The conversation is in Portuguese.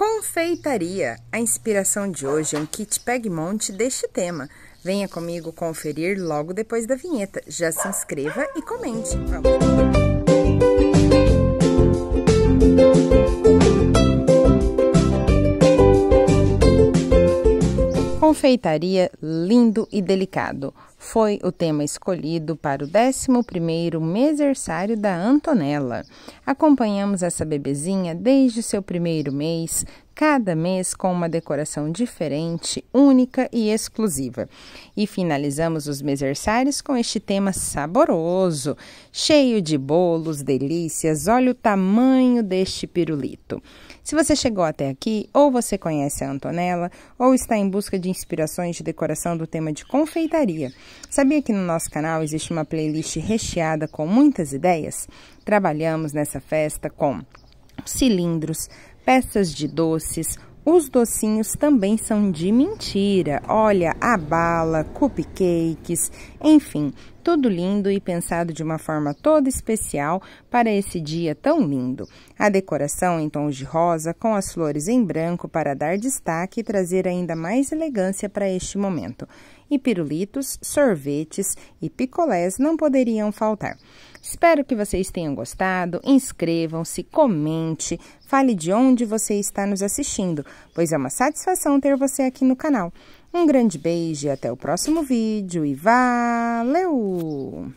Confeitaria. A inspiração de hoje é um kit Pegmonte deste tema. Venha comigo conferir logo depois da vinheta. Já se inscreva e comente. Confeitaria lindo e delicado foi o tema escolhido para o 11º mêsersário da Antonella. Acompanhamos essa bebezinha desde seu primeiro mês, cada mês com uma decoração diferente, única e exclusiva. E finalizamos os mesersários com este tema saboroso, cheio de bolos, delícias. Olha o tamanho deste pirulito. Se você chegou até aqui, ou você conhece a Antonella, ou está em busca de inspirações de decoração do tema de confeitaria. Sabia que no nosso canal existe uma playlist recheada com muitas ideias? Trabalhamos nessa festa com cilindros, peças de doces, os docinhos também são de mentira. Olha, a bala, cupcakes, enfim, tudo lindo e pensado de uma forma toda especial para esse dia tão lindo. A decoração em tons de rosa com as flores em branco para dar destaque e trazer ainda mais elegância para este momento. E pirulitos, sorvetes e picolés não poderiam faltar. Espero que vocês tenham gostado. Inscrevam-se, comente, fale de onde você está nos assistindo, pois é uma satisfação ter você aqui no canal. Um grande beijo e até o próximo vídeo e valeu!